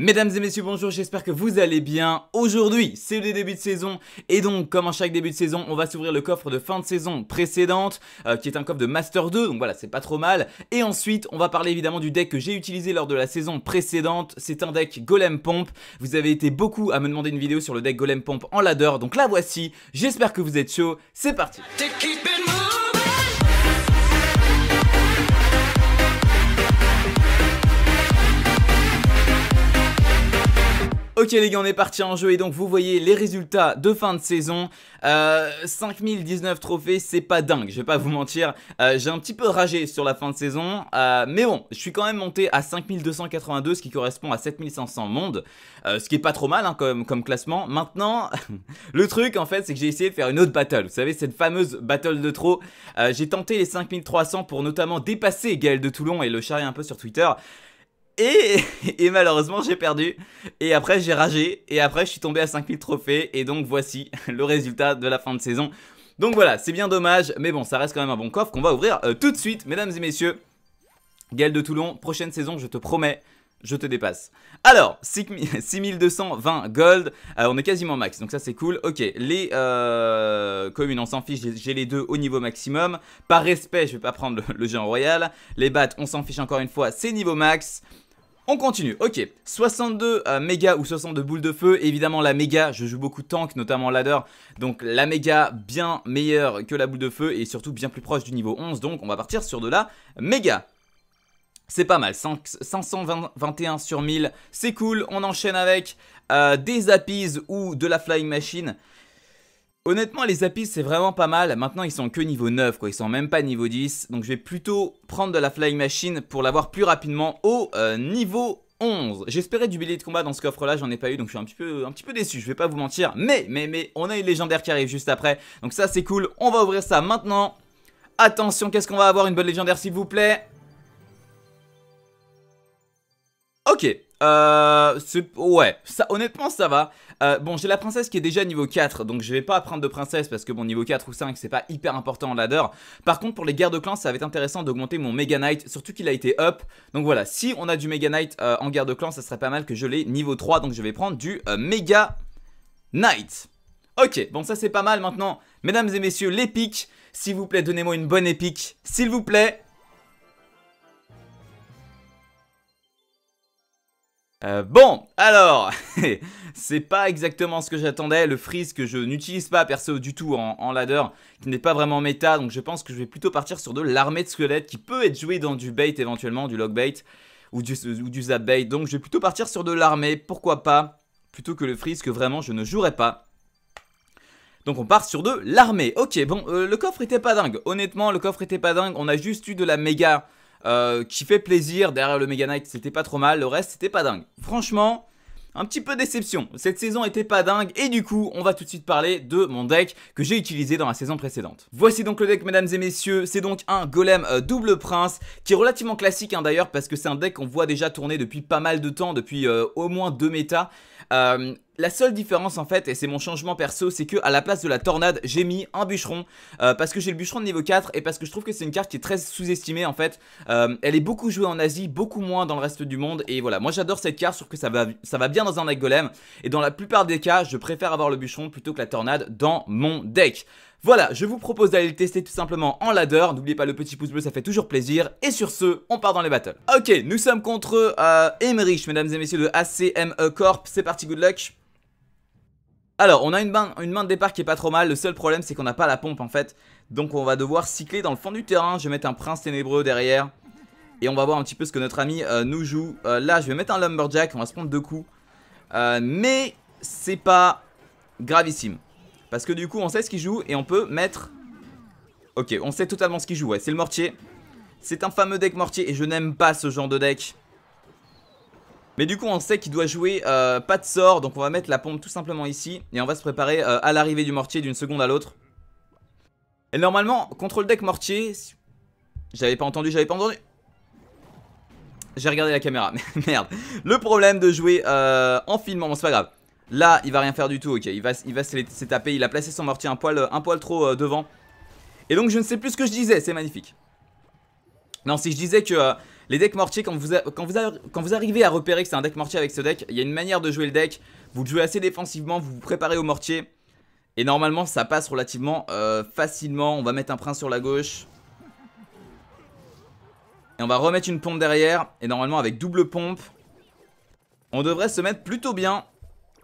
Mesdames et messieurs, bonjour, j'espère que vous allez bien. Aujourd'hui, c'est le début de saison et donc comme à chaque début de saison, on va s'ouvrir le coffre de fin de saison précédente euh, qui est un coffre de Master 2, donc voilà, c'est pas trop mal. Et ensuite, on va parler évidemment du deck que j'ai utilisé lors de la saison précédente, c'est un deck Golem Pomp. Vous avez été beaucoup à me demander une vidéo sur le deck Golem Pomp en ladder, donc la voici. J'espère que vous êtes chaud, c'est parti. Ok les gars, on est parti en jeu et donc vous voyez les résultats de fin de saison. Euh, 5019 trophées, c'est pas dingue, je vais pas vous mentir. Euh, j'ai un petit peu ragé sur la fin de saison, euh, mais bon, je suis quand même monté à 5282, ce qui correspond à 7500 mondes, euh, ce qui est pas trop mal hein, comme, comme classement. Maintenant, le truc en fait, c'est que j'ai essayé de faire une autre battle. Vous savez, cette fameuse battle de trop. j'ai tenté les 5300 pour notamment dépasser Gaël de Toulon et le charrier un peu sur Twitter. Et, malheureusement, j'ai perdu. Et après, j'ai ragé. Et après, je suis tombé à 5000 trophées. Et donc, voici le résultat de la fin de saison. Donc voilà, c'est bien dommage. Mais bon, ça reste quand même un bon coffre qu'on va ouvrir euh, tout de suite, mesdames et messieurs. Gaël de Toulon, prochaine saison, je te promets, je te dépasse. Alors, 6220 gold, Alors, euh, on est quasiment max, donc ça c'est cool. Ok, les euh, communes, on s'en fiche, j'ai les deux au niveau maximum. Par respect, je vais pas prendre le, le géant royal. Les battes, on s'en fiche encore une fois, c'est niveau max. On continue, ok. 62 euh, méga ou 62 boules de feu. Évidemment, la méga, je joue beaucoup de tank, notamment ladder. Donc la méga bien meilleure que la boule de feu et surtout bien plus proche du niveau 11. Donc on va partir sur de la méga. C'est pas mal, 521 sur 1000, c'est cool, on enchaîne avec euh, des apis ou de la flying machine. Honnêtement, les apis c'est vraiment pas mal. Maintenant, ils sont que niveau 9, quoi. Ils sont même pas niveau 10. Donc, je vais plutôt prendre de la Flying Machine pour l'avoir plus rapidement au euh, niveau 11. J'espérais du billet de combat dans ce coffre-là, j'en ai pas eu, donc je suis un petit peu, un petit peu déçu, je vais pas vous mentir. Mais, mais, mais, on a une légendaire qui arrive juste après, donc ça c'est cool. On va ouvrir ça maintenant. Attention, qu'est-ce qu'on va avoir Une bonne légendaire s'il vous plaît. Ok, euh, ouais, ça, honnêtement ça va euh, Bon j'ai la princesse qui est déjà niveau 4 Donc je vais pas prendre de princesse parce que mon niveau 4 ou 5 C'est pas hyper important en ladder Par contre pour les guerres de clans ça va être intéressant d'augmenter mon Mega Knight Surtout qu'il a été up Donc voilà si on a du Mega Knight euh, en guerre de clans Ça serait pas mal que je l'ai niveau 3 Donc je vais prendre du euh, Mega Knight Ok bon ça c'est pas mal maintenant Mesdames et messieurs l'épique S'il vous plaît donnez moi une bonne épique S'il vous plaît Euh, bon, alors, c'est pas exactement ce que j'attendais, le freeze que je n'utilise pas perso du tout en, ladder, qui n'est pas vraiment méta, donc je pense que je vais plutôt partir sur de l'armée de squelettes qui peut être jouée dans du bait éventuellement, du log bait ou du, ou zap bait, donc je vais plutôt partir sur de l'armée, pourquoi pas, plutôt que le freeze que vraiment je ne jouerai pas. Donc on part sur de l'armée. Ok, bon, euh, le coffre était pas dingue. Honnêtement, le coffre était pas dingue. On a juste eu de la méga euh, qui fait plaisir. Derrière le Mega Knight, c'était pas trop mal. Le reste, c'était pas dingue. Franchement, un petit peu déception. Cette saison était pas dingue et du coup, on va tout de suite parler de mon deck que j'ai utilisé dans la saison précédente. Voici donc le deck, mesdames et messieurs. C'est donc un golem euh, double prince qui est relativement classique hein, d'ailleurs parce que c'est un deck qu'on voit déjà tourner depuis pas mal de temps, depuis euh, au moins deux méta euh, la seule différence en fait, et c'est mon changement perso, c'est que à la place de la tornade, j'ai mis un bûcheron euh, parce que j'ai le bûcheron de niveau 4 et parce que je trouve que c'est une carte qui est très sous-estimée en fait. Euh, elle est beaucoup jouée en Asie, beaucoup moins dans le reste du monde et voilà. Moi j'adore cette carte, sur que ça va, ça va bien dans un deck golem et dans la plupart des cas, je préfère avoir le bûcheron plutôt que la tornade dans mon deck. Voilà, je vous propose d'aller le tester tout simplement en ladder. N'oubliez pas le petit pouce bleu, ça fait toujours plaisir. Et sur ce, on part dans les battles. Ok, nous sommes contre euh, Emmerich, mesdames et messieurs, de ACME Corp. C'est parti, good luck. Alors, on a une main, une main de départ qui est pas trop mal. Le seul problème, c'est qu'on n'a pas la pompe, en fait. Donc, on va devoir cycler dans le fond du terrain. Je vais mettre un prince ténébreux derrière. Et on va voir un petit peu ce que notre ami euh, nous joue. Euh, là, je vais mettre un lumberjack. On va se prendre deux coups. Euh, mais c'est pas gravissime. Parce que du coup, on sait ce qu'il joue et on peut mettre... Ok, on sait totalement ce qu'il joue, ouais. C'est le mortier. C'est un fameux deck mortier et je n'aime pas ce genre de deck. Mais du coup, on sait qu'il doit jouer euh, pas de sort. Donc on va mettre la pompe tout simplement ici. Et on va se préparer euh, à l'arrivée du mortier d'une seconde à l'autre. Et normalement, contrôle le deck mortier... J'avais pas entendu, j'avais pas entendu. J'ai regardé la caméra, mais merde. Le problème de jouer euh, en filmant, c'est pas grave. Là, il va rien faire du tout, ok. Il va, il va Il a placé son mortier un poil, euh, un poil trop euh, devant. Et donc, je ne sais plus ce que je disais. C'est magnifique. Non, si je disais que euh, les decks mortiers, quand vous, quand, vous quand vous arrivez à repérer que c'est un deck mortier avec ce deck, il y a une manière de jouer le deck. Vous jouez assez défensivement, vous vous préparez au mortier. Et normalement, ça passe relativement facilement. On va mettre un prince sur la gauche. Et on va remettre une pompe derrière. Et normalement, avec double pompe, on devrait se mettre plutôt bien.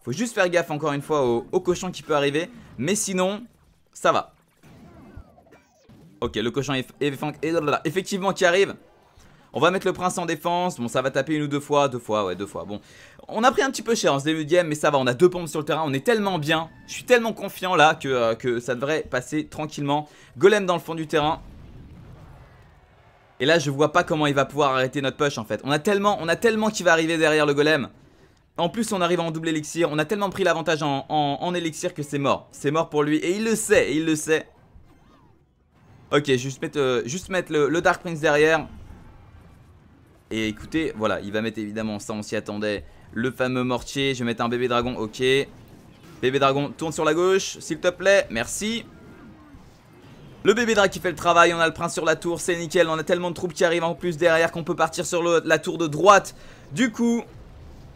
Faut juste faire gaffe encore une fois au, cochon qui peut arriver. Mais sinon, ça va. Ok, le cochon est, effectivement qui arrive. On va mettre le prince en défense. Bon, ça va taper une ou deux fois. Deux fois, ouais, deux fois. Bon, on a pris un petit peu cher en hein, ce début de game, mais ça va. On a deux pompes sur le terrain. On est tellement bien. Je suis tellement confiant là euh, que, ça devrait passer tranquillement. Golem dans le fond du terrain. Et là, je vois pas comment il va pouvoir arrêter notre push en fait. On a tellement, on a tellement qui va arriver derrière le golem. En plus, on arrive en double élixir. On a tellement pris l'avantage en, élixir que c'est mort. C'est mort pour lui. Et il le sait, il le sait. Ok, juste mettre, euh, juste mettre le, Dark Prince derrière. Et écoutez, voilà, il va mettre évidemment, ça on s'y attendait, le fameux mortier. Je vais mettre un bébé dragon, ok. Bébé dragon, tourne sur la gauche, s'il te plaît, merci. Le bébé dragon qui fait le travail, on a le prince sur la tour, c'est nickel. On a tellement de troupes qui arrivent en plus derrière qu'on peut partir sur la tour de droite. Du coup,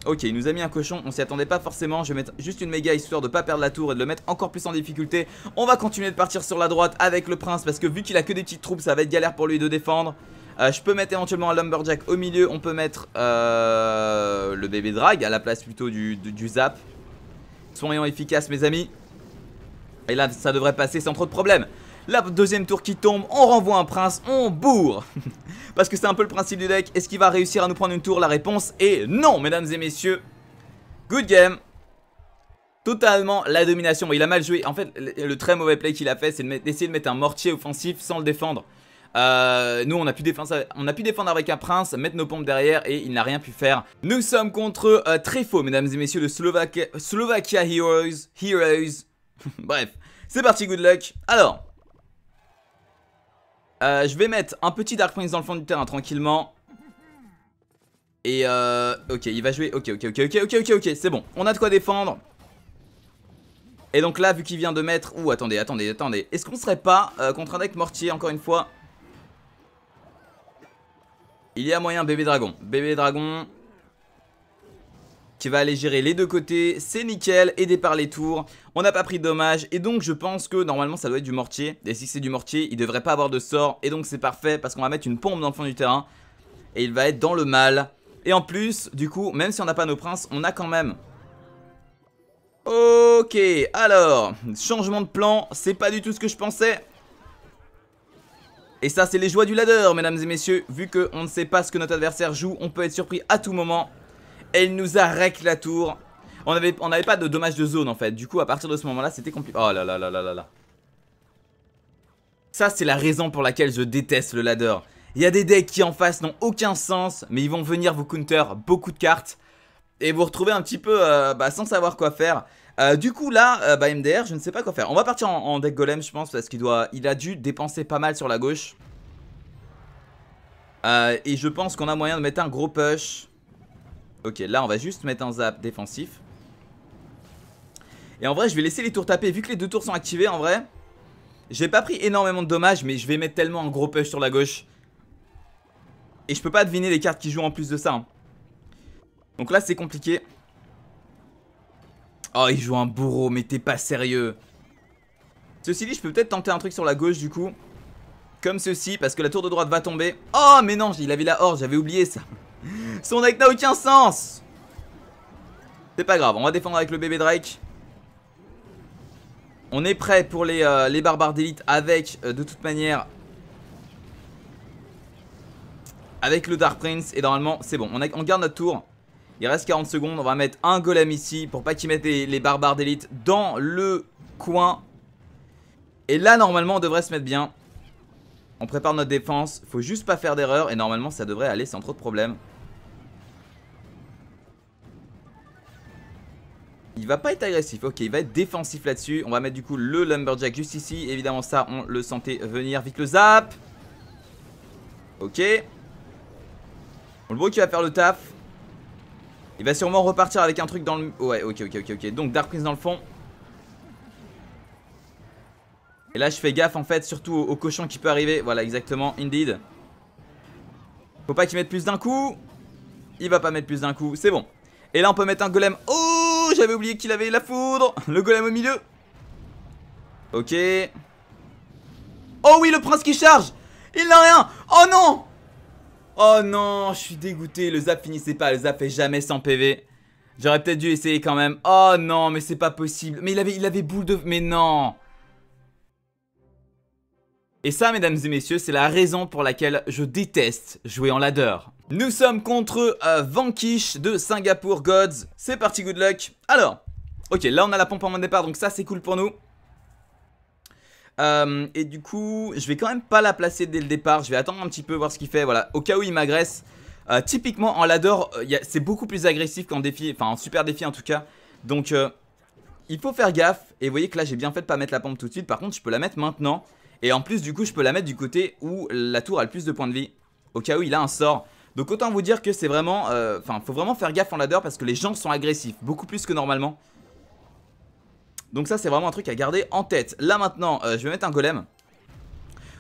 Ok, il nous a mis un cochon, on s'y attendait pas forcément. Je vais mettre juste une méga histoire de pas perdre la tour et de le mettre encore plus en difficulté. On va continuer de partir sur la droite avec le prince parce que vu qu'il a que des petites troupes, ça va être galère pour lui de défendre. Euh, je peux mettre éventuellement un Lumberjack au milieu. On peut mettre euh, le bébé drag à la place plutôt du, du zap. Soyons efficaces, mes amis. Et là, ça devrait passer sans trop de problèmes la deuxième tour qui tombe, on renvoie un prince, on bourre Parce que c'est un peu le principe du deck, est-ce qu'il va réussir à nous prendre une tour La réponse est non, mesdames et messieurs Good game Totalement la domination, il a mal joué, en fait le très mauvais play qu'il a fait c'est d'essayer de mettre un mortier offensif sans le défendre euh, nous on a, pu défendre, on a pu défendre avec un prince, mettre nos pompes derrière et il n'a rien pu faire. Nous sommes contre euh, très faux mesdames et messieurs, le Slovakia, Slovakia Heroes. Heroes. Bref, c'est parti, good luck. Alors, euh, je vais mettre un petit Dark Prince dans le fond du terrain tranquillement. Et euh... Ok, il va jouer... Ok, ok, ok, ok, ok, ok, ok, c'est bon. On a de quoi défendre. Et donc là, vu qu'il vient de mettre... Ouh, attendez, attendez, attendez. Est-ce qu'on serait pas euh, contre un deck mortier, encore une fois Il y a moyen, bébé dragon. Bébé dragon, qui va aller gérer les deux côtés, c'est nickel, aidé par les tours, on n'a pas pris de dommages, et donc je pense que normalement ça doit être du mortier, et si c'est du mortier, il devrait pas avoir de sort, et donc c'est parfait, parce qu'on va mettre une pompe dans le fond du terrain, et il va être dans le mal, et en plus, du coup, même si on n'a pas nos princes, on a quand même... Ok, alors, changement de plan, c'est pas du tout ce que je pensais et ça c'est les joies du ladder mesdames et messieurs, vu qu'on ne sait pas ce que notre adversaire joue, on peut être surpris à tout moment elle nous arrête la tour. On avait, on avait pas de dommages de zone en fait. Du coup, à partir de ce moment-là, c'était compliqué. Oh là là là là là là. Ça, c'est la raison pour laquelle je déteste le ladder. Il y a des decks qui en face n'ont aucun sens, mais ils vont venir vous counter beaucoup de cartes. Et vous retrouver un petit peu euh, bah, sans savoir quoi faire. Euh, du coup là, euh, bah, MDR, je ne sais pas quoi faire. On va partir en, deck golem, je pense, parce qu'il doit, il a dû dépenser pas mal sur la gauche. et je pense qu'on a moyen de mettre un gros push. Ok, là on va juste mettre un zap défensif. Et en vrai, je vais laisser les tours taper. Vu que les deux tours sont activés, en vrai, j'ai pas pris énormément de dommages, mais je vais mettre tellement un gros push sur la gauche. Et je peux pas deviner les cartes qui jouent en plus de ça. Hein. Donc là, c'est compliqué. Oh, il joue un bourreau, mais t'es pas sérieux. Ceci dit, je peux peut-être tenter un truc sur la gauche, du coup. Comme ceci, parce que la tour de droite va tomber. Oh, mais non, il avait la horde, j'avais oublié ça. Son deck n'a aucun sens C'est pas grave, on va défendre avec le bébé Drake. On est prêt pour les, euh, barbares d'élite avec, euh, de toute manière, avec le Dark Prince. Et normalement, c'est bon. On, garde notre tour. Il reste 40 secondes. On va mettre un golem ici pour pas qu'il mette les barbares d'élite dans le coin. Et là, normalement, on devrait se mettre bien. On prépare notre défense. Faut juste pas faire d'erreur. Et normalement, ça devrait aller sans trop de problème. Il va pas être agressif, ok, il va être défensif là-dessus. On va mettre du coup le Lumberjack juste ici. Évidemment, ça, on le sentait venir. Vite le zap Ok. On le voit qui va faire le taf. Il va sûrement repartir avec un truc dans le... Ouais, ok, ok, ok, ok. Donc, Dark Prince dans le fond là je fais gaffe en fait surtout au, cochon qui peut arriver Voilà exactement indeed Faut pas qu'il mette plus d'un coup Il va pas mettre plus d'un coup c'est bon Et là on peut mettre un golem Oh j'avais oublié qu'il avait la foudre Le golem au milieu Ok Oh oui le prince qui charge Il n'a rien Oh non Oh non je suis dégoûté Le zap finissait pas le zap fait jamais sans PV J'aurais peut-être dû essayer quand même. Oh non, mais c'est pas possible. Mais il avait, il avait boule de... Mais non et ça, mesdames et messieurs, c'est la raison pour laquelle je déteste jouer en ladder. Nous sommes contre euh, Vanquish de Singapour Gods. C'est parti, good luck. Alors, ok, là on a la pompe en main départ, donc ça c'est cool pour nous. Euh, et du coup, je vais quand même pas la placer dès le départ. Je vais attendre un petit peu, voir ce qu'il fait. Voilà, au cas où il m'agresse. Euh, typiquement, en ladder, c'est beaucoup plus agressif qu'en défi, enfin en super défi en tout cas. Donc, il faut faire gaffe. Et vous voyez que là, j'ai bien fait de pas mettre la pompe tout de suite. Par contre, je peux la mettre maintenant. Et en plus, du coup, je peux la mettre du côté où la tour a le plus de points de vie. Au cas où il a un sort. Donc autant vous dire que c'est vraiment... Euh, enfin, faut vraiment faire gaffe en ladder parce que les gens sont agressifs. Beaucoup plus que normalement. Donc ça, c'est vraiment un truc à garder en tête. Là, maintenant, euh, je vais mettre un golem.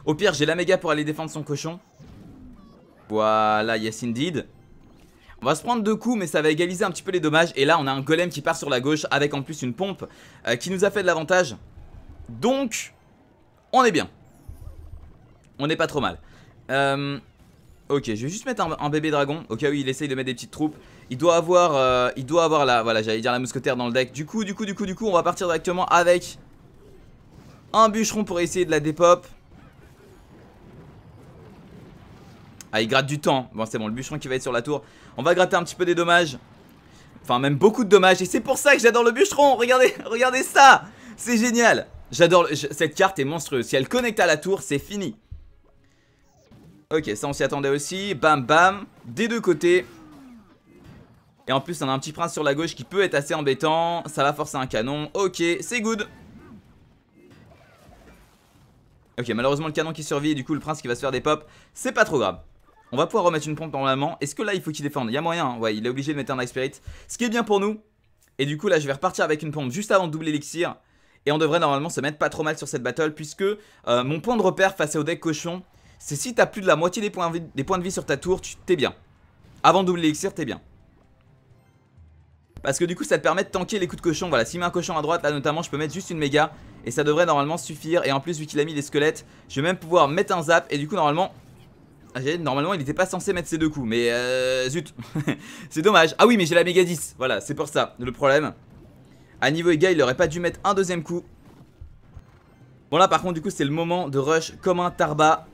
Au pire, j'ai la méga pour aller défendre son cochon. Voilà, yes indeed. On va se prendre deux coups mais ça va égaliser un petit peu les dommages Et là on a un golem qui part sur la gauche avec en plus une pompe euh, Qui nous a fait de l'avantage Donc on est bien. On n'est pas trop mal. Euh, ok, je vais juste mettre un, bébé dragon. Au oui il essaye de mettre des petites troupes. Il doit avoir, euh, il doit avoir la, voilà, j'allais dire la mousquetaire dans le deck. Du coup, du coup, du coup, du coup, on va partir directement avec un bûcheron pour essayer de la dépop. Ah, il gratte du temps. Hein. Bon, c'est bon, le bûcheron qui va être sur la tour. On va gratter un petit peu des dommages. Enfin, même beaucoup de dommages. Et c'est pour ça que j'adore le bûcheron. Regardez, regardez ça. C'est génial. J'adore, cette carte est monstrueuse. Si elle connecte à la tour, c'est fini. Ok, ça on s'y attendait aussi. Bam, bam, des deux côtés. Et en plus, on a un petit prince sur la gauche qui peut être assez embêtant. Ça va forcer un canon. Ok, c'est good. Ok, malheureusement, le canon qui survit et du coup, le prince qui va se faire des pops. C'est pas trop grave. On va pouvoir remettre une pompe normalement. Est-ce que là, il faut qu'il défende Il y a moyen. Hein. ouais, il est obligé de mettre un Ice Spirit. Ce qui est bien pour nous. Et du coup, là, je vais repartir avec une pompe juste avant de doubler l'élixir. Et on devrait normalement se mettre pas trop mal sur cette battle puisque euh, mon point de repère face au deck cochon, c'est si t'as plus de la moitié des points, des points de vie sur ta tour, t'es bien. Avant double l'élixir, t'es bien. Parce que du coup ça te permet de tanker les coups de cochon Voilà s'il met un cochon à droite là notamment je peux mettre juste une méga Et ça devrait normalement suffire Et en plus vu qu'il a mis des squelettes je vais même pouvoir mettre un zap Et du coup normalement ah, Normalement il était pas censé mettre ses deux coups Mais euh, zut C'est dommage Ah oui mais j'ai la méga 10 Voilà c'est pour ça le problème à niveau égal, il aurait pas dû mettre un deuxième coup. Bon là par contre du coup c'est le moment de rush comme un tarba.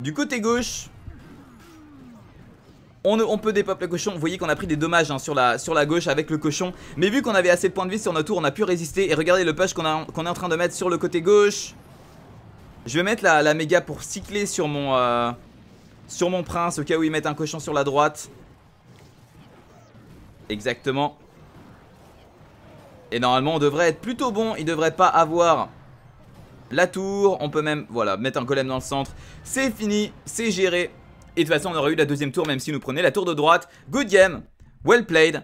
Du côté gauche, on, peut dépop le cochon. Vous voyez qu'on a pris des dommages hein, sur, la, gauche avec le cochon. Mais vu qu'on avait assez de points de vie sur notre tour, on a pu résister. Et regardez le push qu'on est en train de mettre sur le côté gauche. Je vais mettre la, méga pour cycler sur mon, euh, sur mon prince au cas où ils mettent un cochon sur la droite. Exactement. Et normalement, on devrait être plutôt bon. Il devrait pas avoir la tour. On peut même, voilà, mettre un golem dans le centre. C'est fini, c'est géré. Et de toute façon, on aurait eu la deuxième tour, même si nous prenait la tour de droite. Good game, well played.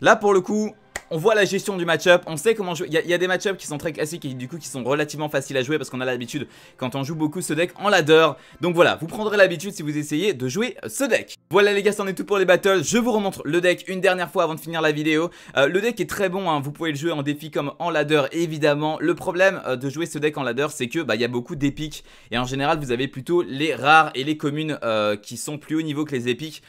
Là, pour le coup, on voit la gestion du match-up, on sait comment jouer. Il y, a des match qui sont très classiques et du coup qui sont relativement faciles à jouer parce qu'on a l'habitude quand on joue beaucoup ce deck en ladder. Donc voilà, vous prendrez l'habitude si vous essayez de jouer ce deck. Voilà les gars, c'en est tout pour les battles. Je vous remontre le deck une dernière fois avant de finir la vidéo. Euh, le deck est très bon, hein. vous pouvez le jouer en défi comme en ladder évidemment. Le problème euh, de jouer ce deck en ladder c'est que bah, il y a beaucoup d'épiques et en général vous avez plutôt les rares et les communes euh, qui sont plus haut niveau que les épiques.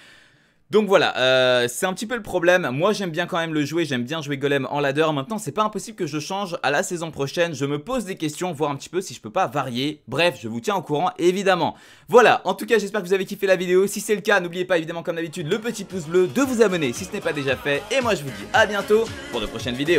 Donc voilà, euh, c'est un petit peu le problème. Moi, j'aime bien quand même le jouer, j'aime bien jouer Golem en ladder. Maintenant, c'est pas impossible que je change à la saison prochaine. Je me pose des questions, voir un petit peu si je peux pas varier. Bref, je vous tiens au courant, évidemment. Voilà, en tout cas, j'espère que vous avez kiffé la vidéo. Si c'est le cas, n'oubliez pas, évidemment, comme d'habitude, le petit pouce bleu, de vous abonner si ce n'est pas déjà fait. Et moi, je vous dis à bientôt pour de prochaines vidéos.